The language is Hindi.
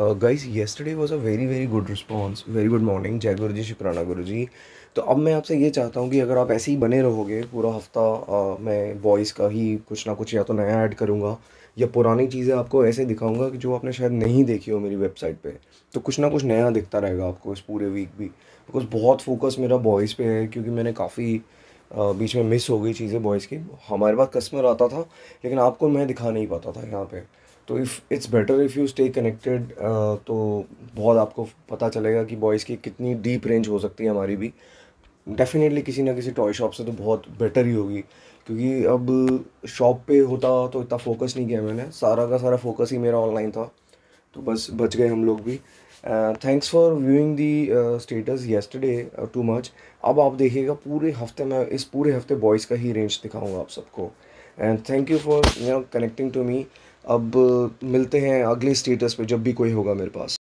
guys uh, guys, was a very very good response very good morning जय गुरु जी शुक्राना गुरु जी तो अब मैं आपसे ये चाहता हूँ कि अगर आप ऐसे ही बने रहोगे पूरा हफ्ता आ, uh, मैं वॉइस का ही कुछ ना कुछ या तो नया ऐड करूँगा या पुरानी चीज़ें आपको ऐसे दिखाऊंगा कि जो आपने शायद नहीं देखी हो मेरी वेबसाइट पे तो कुछ ना कुछ नया दिखता रहेगा आपको इस पूरे वीक भी बिकॉज बहुत फोकस मेरा बॉयज़ पे है क्योंकि मैंने काफ़ी uh, बीच में मिस हो गई चीज़ें बॉयज़ की हमारे पास कस्टमर आता था लेकिन आपको मैं दिखा नहीं पाता था यहाँ पर तो if it's better if you stay connected तो बहुत आपको पता चलेगा कि बॉयज़ की कितनी डीप रेंज हो सकती है हमारी भी डेफिनेटली किसी ना किसी टॉय शॉप से तो बहुत बेटर ही होगी क्योंकि अब शॉप पे होता तो इतना फोकस नहीं किया मैंने सारा का सारा फोकस ही मेरा ऑनलाइन था तो बस बच गए हम लोग भी thanks for viewing the status yesterday too much अब आप देखिएगा पूरे हफ्ते में इस पूरे हफ्ते बॉयज़ का ही रेंज दिखाऊंगा आप सबको and thank you for you know connecting to me अब मिलते हैं अगले स्टेटस पे जब भी कोई होगा मेरे पास